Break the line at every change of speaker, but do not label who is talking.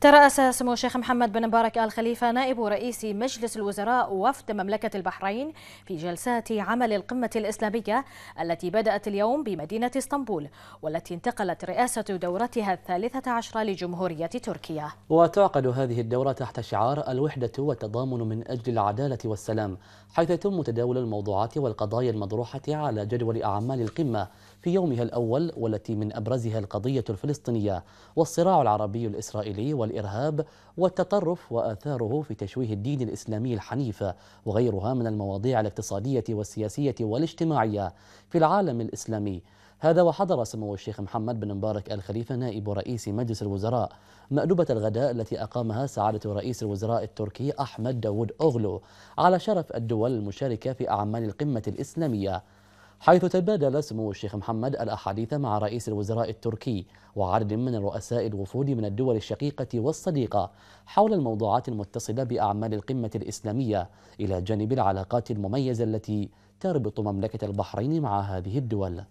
ترأس سمو الشيخ محمد بن مبارك آل خليفة نائب رئيس مجلس الوزراء وفد مملكة البحرين في جلسات عمل القمة الإسلامية التي بدأت اليوم بمدينة اسطنبول والتي انتقلت رئاسة دورتها الثالثة عشرة لجمهورية تركيا
وتعقد هذه الدورة تحت شعار الوحدة والتضامن من أجل العدالة والسلام حيث يتم تداول الموضوعات والقضايا المطروحة على جدول أعمال القمة في يومها الأول والتي من أبرزها القضية الفلسطينية والصراع العربي الإسرائيلي والإرهاب والتطرف وآثاره في تشويه الدين الإسلامي الحنيف وغيرها من المواضيع الاقتصادية والسياسية والاجتماعية في العالم الإسلامي هذا وحضر سمو الشيخ محمد بن مبارك الخليفة نائب رئيس مجلس الوزراء مأدبة الغداء التي أقامها سعادة رئيس الوزراء التركي أحمد داود أغلو على شرف الدول المشاركة في أعمال القمة الإسلامية حيث تبادل سمو الشيخ محمد الأحاديث مع رئيس الوزراء التركي وعدد من رؤساء الوفود من الدول الشقيقة والصديقة حول الموضوعات المتصلة بأعمال القمة الإسلامية إلى جانب العلاقات المميزة التي تربط مملكة البحرين مع هذه الدول